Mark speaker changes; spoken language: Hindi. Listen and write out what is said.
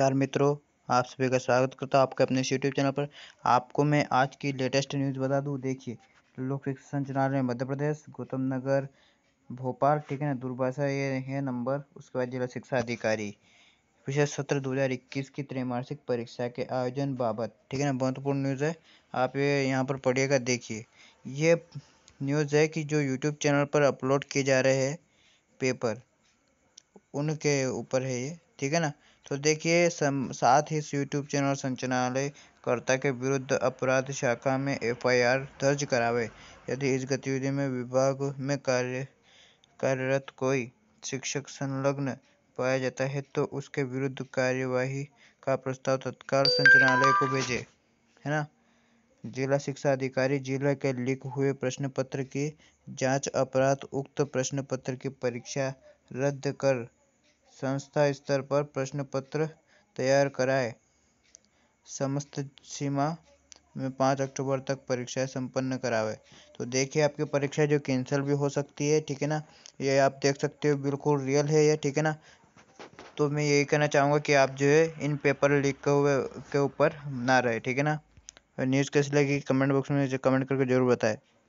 Speaker 1: नमस्कार मित्रों आप सभी का स्वागत करता हूँ आपके अपने यूट्यूब चैनल पर आपको मैं आज की लेटेस्ट न्यूज़ बता दूँ देखिए लोक शिक्षण में मध्य प्रदेश गौतम नगर भोपाल ठीक है ना दूरभाषा ये है नंबर उसके बाद जिला शिक्षा अधिकारी विशेष सत्र 2021 की त्रैमासिक परीक्षा के आयोजन बाबत ठीक है ना महत्वपूर्ण न्यूज़ है आप ये यहाँ पर पढ़िएगा देखिए ये न्यूज़ है कि जो यूट्यूब चैनल पर अपलोड किए जा रहे हैं पेपर उनके ऊपर है ये ठीक है ना तो देखिए साथ ही इस यूट्यूब चैनल संचालय कर्ता के विरुद्ध अपराध शाखा में एफआईआर दर्ज करावे यदि इस गतिविधि में विभाग में कार्य कार्यरत कोई शिक्षक संलग्न पाया जाता है तो उसके विरुद्ध कार्यवाही का प्रस्ताव तत्काल संचालय को भेजे है ना जिला शिक्षा अधिकारी जिला के लिख हुए प्रश्न पत्र की जांच अपराध उक्त प्रश्न पत्र की परीक्षा रद्द कर संस्था स्तर पर प्रश्न पत्र तैयार कराए समस्त सीमा में पाँच अक्टूबर तक परीक्षाएं संपन्न करावे तो देखिए आपकी परीक्षा जो कैंसिल भी हो सकती है ठीक है ना ये आप देख सकते हो बिल्कुल रियल है ये ठीक है ना तो मैं यही कहना चाहूँगा कि आप जो है इन पेपर लीक हुए के ऊपर ना रहे ठीक है ना न्यूज़ कैसी लगी कमेंट बॉक्स में कमेंट करके जरूर बताएं